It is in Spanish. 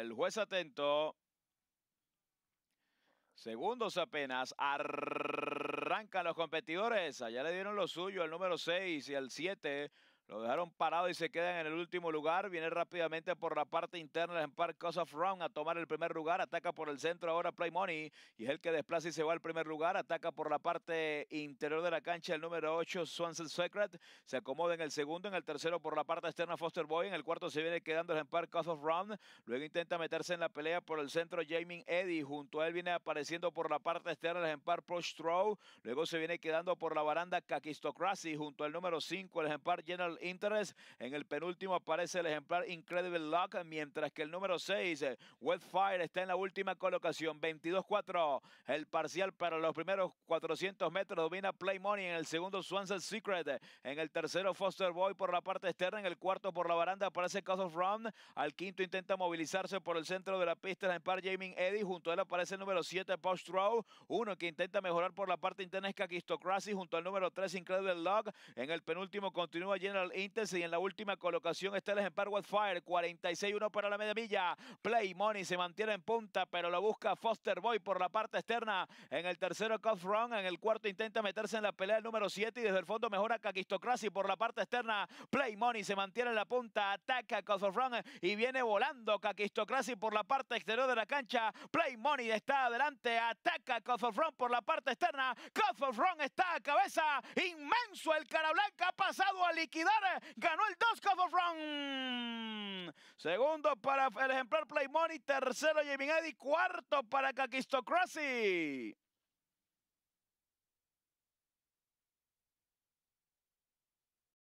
El juez atento. Segundos apenas. Arrancan los competidores. Allá le dieron lo suyo al número 6 y al 7. Lo dejaron parado y se quedan en el último lugar. Viene rápidamente por la parte interna el Empire Cause of Round a tomar el primer lugar. Ataca por el centro ahora Play Money. Y es el que desplaza y se va al primer lugar. Ataca por la parte interior de la cancha el número 8, Swanson Secret. Se acomoda en el segundo. En el tercero por la parte externa Foster Boy. En el cuarto se viene quedando el Empire Cause of Round. Luego intenta meterse en la pelea por el centro Jamie Eddy. Junto a él viene apareciendo por la parte externa el Empire Pro Throw. Luego se viene quedando por la baranda Kakistocracy. Junto al número 5 el Empire General Interest. En el penúltimo aparece el ejemplar Incredible Luck, mientras que el número 6, eh, Fire, está en la última colocación, 22-4. El parcial para los primeros 400 metros domina Play Money, en el segundo Swanson Secret, en el tercero Foster Boy por la parte externa, en el cuarto por la baranda aparece Cause of Round, al quinto intenta movilizarse por el centro de la pista el par Jamie Eddy, junto a él aparece el número 7 Post Row, uno que intenta mejorar por la parte interna es Kakistocracy, junto al número 3 Incredible Luck, en el penúltimo continúa General íntesis y en la última colocación está el with fire, 46-1 para la media milla. Play Money se mantiene en punta, pero lo busca Foster Boy por la parte externa. En el tercero, Cuff Run, En el cuarto, intenta meterse en la pelea el número 7 y desde el fondo mejora Kakistocracy por la parte externa. Play Money se mantiene en la punta, ataca Cuff Run y viene volando Kakistocracy por la parte exterior de la cancha. Play Money está adelante, ataca Cuff Run por la parte externa. Cuff Run está a cabeza. Inmenso el cara blanca ha pasado a liquidar ganó el dos of Round. Segundo para el ejemplar Play Money. Tercero Jamie Eddy. Cuarto para Kakistocracy.